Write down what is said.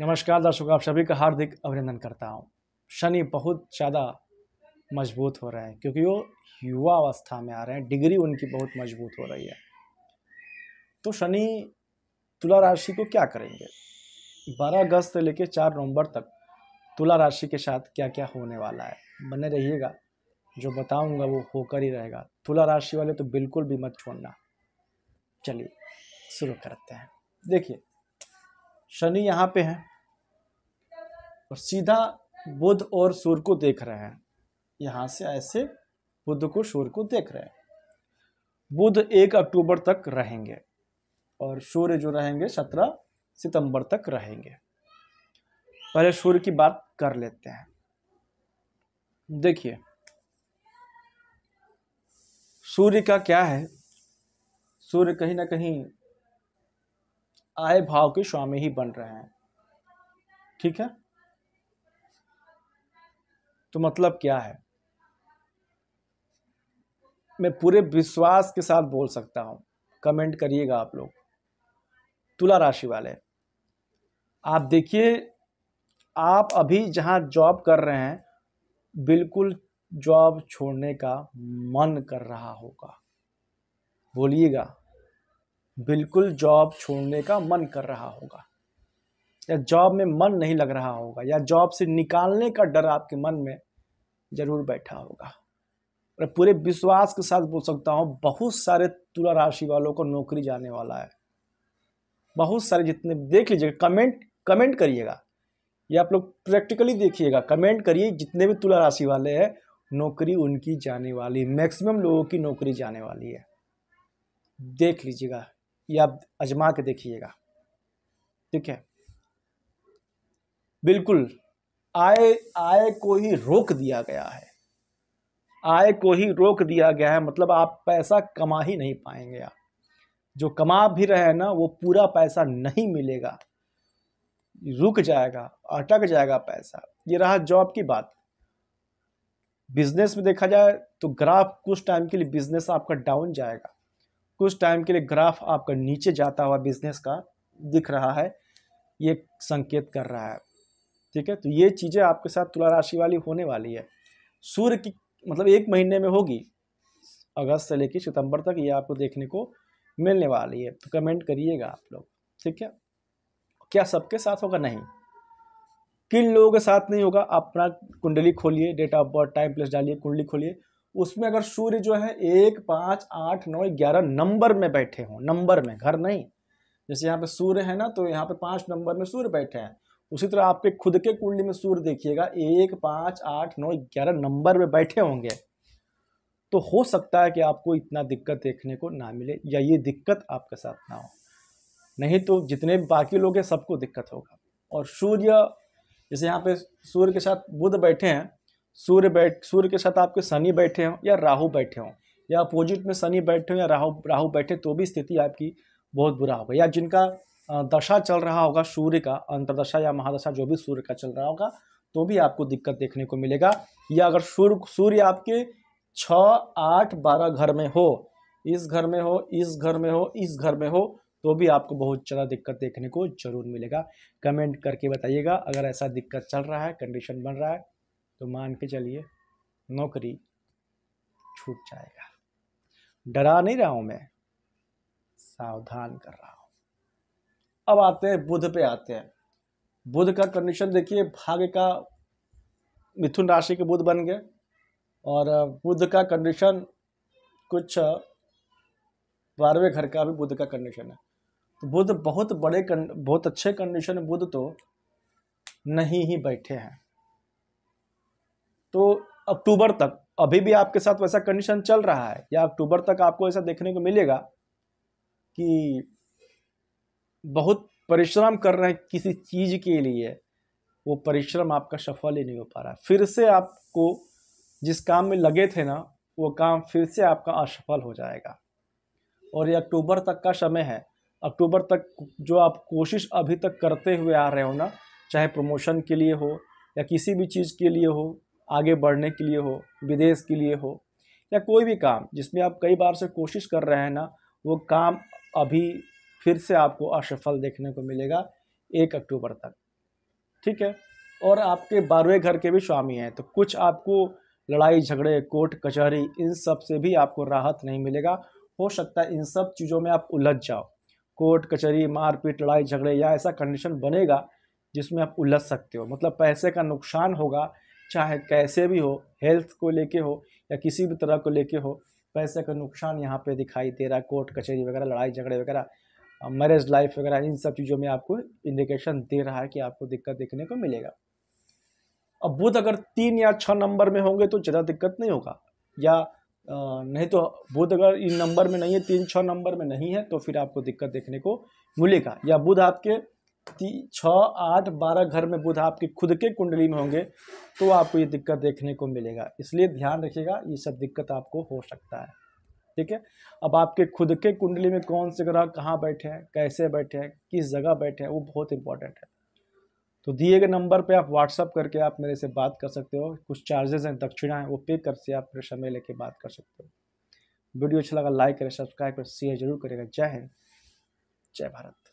नमस्कार दर्शकों आप सभी का हार्दिक अभिनंदन करता हूँ शनि बहुत ज़्यादा मजबूत हो रहे हैं क्योंकि वो युवा अवस्था में आ रहे हैं डिग्री उनकी बहुत मजबूत हो रही है तो शनि तुला राशि को क्या करेंगे 12 अगस्त से लेकर चार नवंबर तक तुला राशि के साथ क्या क्या होने वाला है बने रहिएगा जो बताऊंगा वो होकर ही रहेगा तुला राशि वाले तो बिल्कुल भी मत छोड़ना चलिए शुरू करते हैं देखिए शनि यहाँ पे है और सीधा बुध और सूर्य को देख रहे हैं यहाँ से ऐसे बुध को सूर्य को देख रहे हैं बुध एक अक्टूबर तक रहेंगे और सूर्य जो रहेंगे सत्रह सितंबर तक रहेंगे पहले सूर्य की बात कर लेते हैं देखिए सूर्य का क्या है सूर्य कहीं ना कहीं आय भाव के स्वामी ही बन रहे हैं ठीक है तो मतलब क्या है मैं पूरे विश्वास के साथ बोल सकता हूं कमेंट करिएगा आप लोग तुला राशि वाले आप देखिए आप अभी जहां जॉब कर रहे हैं बिल्कुल जॉब छोड़ने का मन कर रहा होगा बोलिएगा बिल्कुल जॉब छोड़ने का मन कर रहा होगा या जॉब में मन नहीं लग रहा होगा या जॉब से निकालने का डर आपके मन में जरूर बैठा होगा और पूरे विश्वास के साथ बोल सकता हूँ बहुत सारे तुला राशि वालों को नौकरी जाने वाला है बहुत सारे जितने देख लीजिएगा कमेंट कमेंट करिएगा या आप लोग प्रैक्टिकली देखिएगा कमेंट करिए जितने भी तुला राशि वाले हैं नौकरी उनकी जाने वाली मैक्सिमम लोगों की नौकरी जाने वाली है देख लीजिएगा ये आप अजमा के देखिएगा ठीक है बिल्कुल आय आय को ही रोक दिया गया है आय को ही रोक दिया गया है मतलब आप पैसा कमा ही नहीं पाएंगे आप जो कमा भी रहे हैं ना वो पूरा पैसा नहीं मिलेगा रुक जाएगा अटक जाएगा पैसा ये रहा जॉब की बात बिजनेस में देखा जाए तो ग्राफ कुछ टाइम के लिए बिजनेस आपका डाउन जाएगा कुछ टाइम के लिए ग्राफ आपका नीचे जाता हुआ बिजनेस का दिख रहा है ये संकेत कर रहा है ठीक है तो ये चीज़ें आपके साथ तुला राशि वाली होने वाली है सूर्य की मतलब एक महीने में होगी अगस्त से लेकर सितंबर तक ये आपको देखने को मिलने वाली है तो कमेंट करिएगा आप लोग ठीक है क्या सबके साथ होगा नहीं किन लोगों के साथ नहीं होगा अपना कुंडली खोलिए date of birth time place डालिए कुंडली खोलिए उसमें अगर सूर्य जो है एक पाँच आठ नौ ग्यारह नंबर में बैठे हों नंबर में घर नहीं जैसे यहाँ पे सूर्य है ना तो यहाँ पे पाँच नंबर में सूर्य बैठे हैं उसी तरह आपके खुद के कुंडली में सूर्य देखिएगा एक पाँच आठ नौ ग्यारह नंबर में बैठे होंगे तो हो सकता है कि आपको इतना दिक्कत देखने को ना मिले या ये दिक्कत आपके साथ ना हो नहीं तो जितने बाकी लोग हैं सबको दिक्कत होगा और सूर्य जैसे यहाँ पे सूर्य के साथ बुध बैठे हैं सूर्य बैठ सूर्य के साथ आपके शनि बैठे हों या राहु बैठे हों या अपोजिट में शनि बैठे हों या राहु राहु बैठे तो भी स्थिति आपकी बहुत बुरा होगा या जिनका दशा चल रहा होगा सूर्य का अंतरदशा या महादशा जो भी सूर्य का चल रहा होगा तो भी आपको दिक्कत देखने को मिलेगा या अगर सूर्य सूर्य आपके छ आठ बारह घर में हो इस घर में हो इस घर में हो इस घर में हो तो भी आपको बहुत ज़्यादा दिक्कत देखने को जरूर मिलेगा कमेंट करके बताइएगा अगर ऐसा दिक्कत चल रहा है कंडीशन बन रहा है तो मान के चलिए नौकरी छूट जाएगा डरा नहीं रहा हूँ मैं सावधान कर रहा हूँ अब आते हैं बुध पे आते हैं बुध का कंडीशन देखिए भाग्य का मिथुन राशि के बुध बन गए और बुध का कंडीशन कुछ बारहवें घर का भी बुध का कंडीशन है तो बुध बहुत बड़े बहुत अच्छे कंडीशन बुध तो नहीं ही बैठे हैं तो अक्टूबर तक अभी भी आपके साथ वैसा कंडीशन चल रहा है या अक्टूबर तक आपको ऐसा देखने को मिलेगा कि बहुत परिश्रम कर रहे हैं किसी चीज़ के लिए वो परिश्रम आपका सफल ही नहीं हो पा रहा फिर से आपको जिस काम में लगे थे ना वो काम फिर से आपका असफल हो जाएगा और ये अक्टूबर तक का समय है अक्टूबर तक जो आप कोशिश अभी तक करते हुए आ रहे हो ना चाहे प्रमोशन के लिए हो या किसी भी चीज़ के लिए हो आगे बढ़ने के लिए हो विदेश के लिए हो या कोई भी काम जिसमें आप कई बार से कोशिश कर रहे हैं ना वो काम अभी फिर से आपको असफल देखने को मिलेगा एक अक्टूबर तक ठीक है और आपके बारहवें घर के भी स्वामी हैं तो कुछ आपको लड़ाई झगड़े कोर्ट कचहरी इन सब से भी आपको राहत नहीं मिलेगा हो सकता है इन सब चीज़ों में आप उलझ जाओ कोर्ट कचहरी मारपीट लड़ाई झगड़े या ऐसा कंडीशन बनेगा जिसमें आप उलझ सकते हो मतलब पैसे का नुकसान होगा चाहे कैसे भी हो हेल्थ को लेके हो या किसी भी तरह को लेके हो पैसे का नुकसान यहाँ पे दिखाई दे रहा है कोर्ट कचहरी वगैरह लड़ाई झगड़े वगैरह मैरिज लाइफ वगैरह इन सब चीज़ों में आपको इंडिकेशन दे रहा है कि आपको दिक्कत देखने को मिलेगा अब बुध अगर तीन या छः नंबर में होंगे तो ज़्यादा दिक्कत नहीं होगा या नहीं तो बुध अगर इन नंबर में नहीं है तीन छः नंबर में नहीं है तो फिर आपको दिक्कत देखने को मिलेगा या बुध आपके छः आठ बारह घर में बुध आपके खुद के कुंडली में होंगे तो आपको ये दिक्कत देखने को मिलेगा इसलिए ध्यान रखिएगा ये सब दिक्कत आपको हो सकता है ठीक है अब आपके खुद के कुंडली में कौन से ग्रह कहाँ बैठे हैं कैसे बैठे हैं किस जगह बैठे हैं वो बहुत इंपॉर्टेंट है तो दिए गए नंबर पे आप व्हाट्सअप करके आप मेरे से बात कर सकते हो कुछ चार्जेस हैं दक्षिणा हैं वो पे कर से आप मेरे समय लेके बात कर सकते हो वीडियो अच्छा लगा लाइक करें सब्सक्राइब करें शेयर जरूर करेगा जय हिंद जय भारत